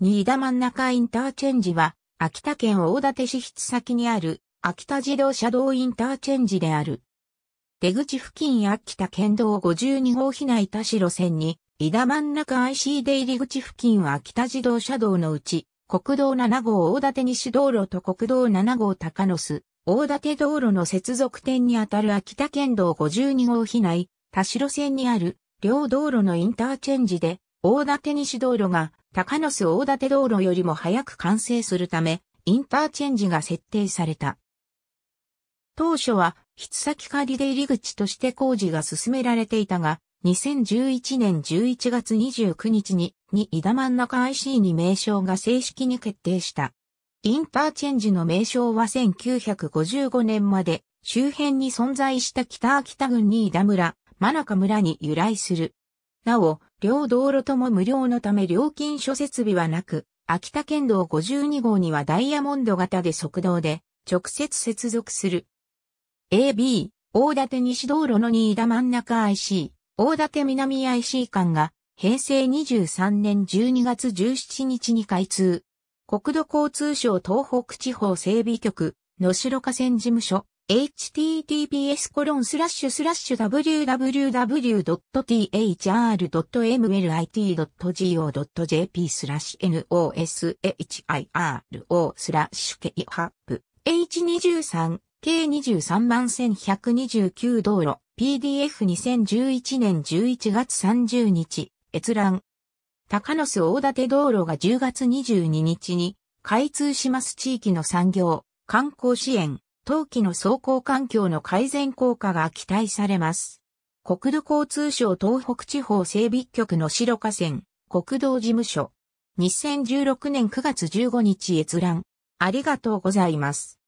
新田真ん中インターチェンジは、秋田県大館市筆先にある、秋田自動車道インターチェンジである。出口付近秋田県道52号避内田代線に、伊田真ん中 IC 出入り口付近は秋田自動車道のうち、国道7号大館西道路と国道7号高野須、大館道路の接続点にあたる秋田県道52号避内、田代線にある、両道路のインターチェンジで、大館西道路が高野巣大館道路よりも早く完成するため、インターチェンジが設定された。当初は、筆先仮で入り口として工事が進められていたが、2011年11月29日に、に田真ん中 IC に名称が正式に決定した。インターチェンジの名称は1955年まで、周辺に存在した北秋田郡に田村、真中村に由来する。なお、両道路とも無料のため料金所設備はなく、秋田県道52号にはダイヤモンド型で速道で直接接続する。AB、大館西道路の新田真ん中 IC、大館南 IC 間が平成23年12月17日に開通。国土交通省東北地方整備局、野城河川事務所、https www.thr.mlit.go.jp スラッシュ noshiro スラッシュ k ハップ h23 K23 万1129道路 PDF2011 年11月30日閲覧高野須大館道路が10月22日に開通します地域の産業観光支援冬季の走行環境の改善効果が期待されます。国土交通省東北地方整備局の白河川、国道事務所。2016年9月15日閲覧。ありがとうございます。